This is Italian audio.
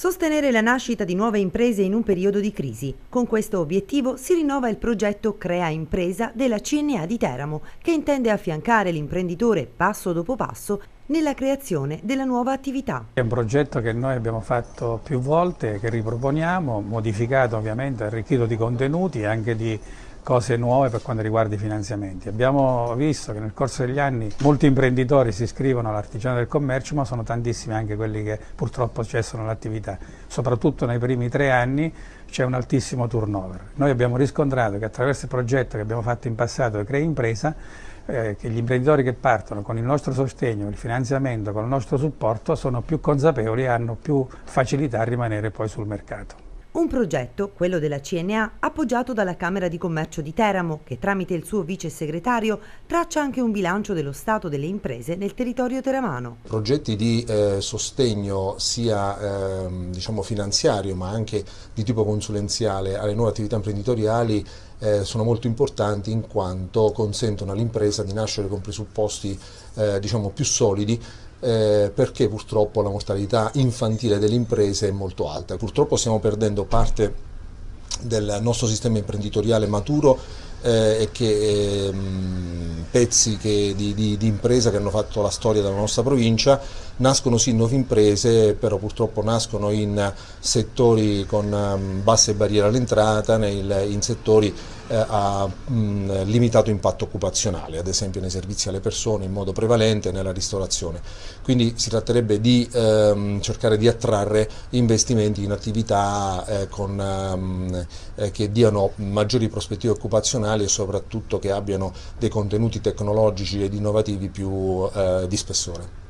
Sostenere la nascita di nuove imprese in un periodo di crisi. Con questo obiettivo si rinnova il progetto Crea Impresa della CNA di Teramo, che intende affiancare l'imprenditore passo dopo passo nella creazione della nuova attività. È un progetto che noi abbiamo fatto più volte, che riproponiamo, modificato ovviamente, arricchito di contenuti e anche di cose nuove per quanto riguarda i finanziamenti. Abbiamo visto che nel corso degli anni molti imprenditori si iscrivono all'artigiano del commercio, ma sono tantissimi anche quelli che purtroppo cessano l'attività. Soprattutto nei primi tre anni c'è un altissimo turnover. Noi abbiamo riscontrato che attraverso il progetto che abbiamo fatto in passato, Crea Impresa, eh, che gli imprenditori che partono con il nostro sostegno, il finanziamento, con il nostro supporto sono più consapevoli e hanno più facilità a rimanere poi sul mercato. Un progetto, quello della CNA, appoggiato dalla Camera di Commercio di Teramo, che tramite il suo vice segretario traccia anche un bilancio dello Stato delle imprese nel territorio teramano. Progetti di eh, sostegno sia eh, diciamo finanziario ma anche di tipo consulenziale alle nuove attività imprenditoriali eh, sono molto importanti in quanto consentono all'impresa di nascere con presupposti eh, diciamo, più solidi eh, perché purtroppo la mortalità infantile delle imprese è molto alta. Purtroppo stiamo perdendo parte del nostro sistema imprenditoriale maturo eh, e che... Eh, pezzi che, di, di, di, impresa che hanno fatto la storia della nostra provincia, nascono sì nuove imprese, però purtroppo nascono in settori con um, basse barriere all'entrata, in settori eh, a mh, mm, limitato impatto occupazionale, ad esempio nei servizi alle persone in modo prevalente, nella ristorazione. Quindi si tratterebbe di ehm, cercare di attrarre investimenti in attività eh, con, ehm, eh, che diano maggiori prospettive occupazionali e soprattutto che abbiano dei contenuti tecnologici ed innovativi più eh, di spessore.